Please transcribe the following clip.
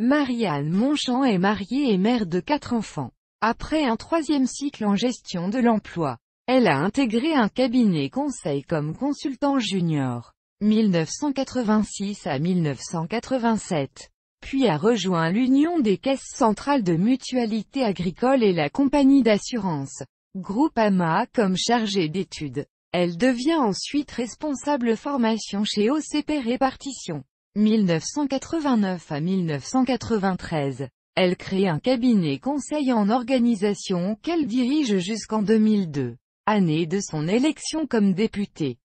Marianne Monchamp est mariée et mère de quatre enfants. Après un troisième cycle en gestion de l'emploi, elle a intégré un cabinet conseil comme consultant junior, 1986 à 1987, puis a rejoint l'Union des caisses centrales de mutualité agricole et la compagnie d'assurance, Groupe AMA comme chargée d'études. Elle devient ensuite responsable formation chez OCP Répartition. 1989 à 1993. Elle crée un cabinet conseil en organisation qu'elle dirige jusqu'en 2002, année de son élection comme députée.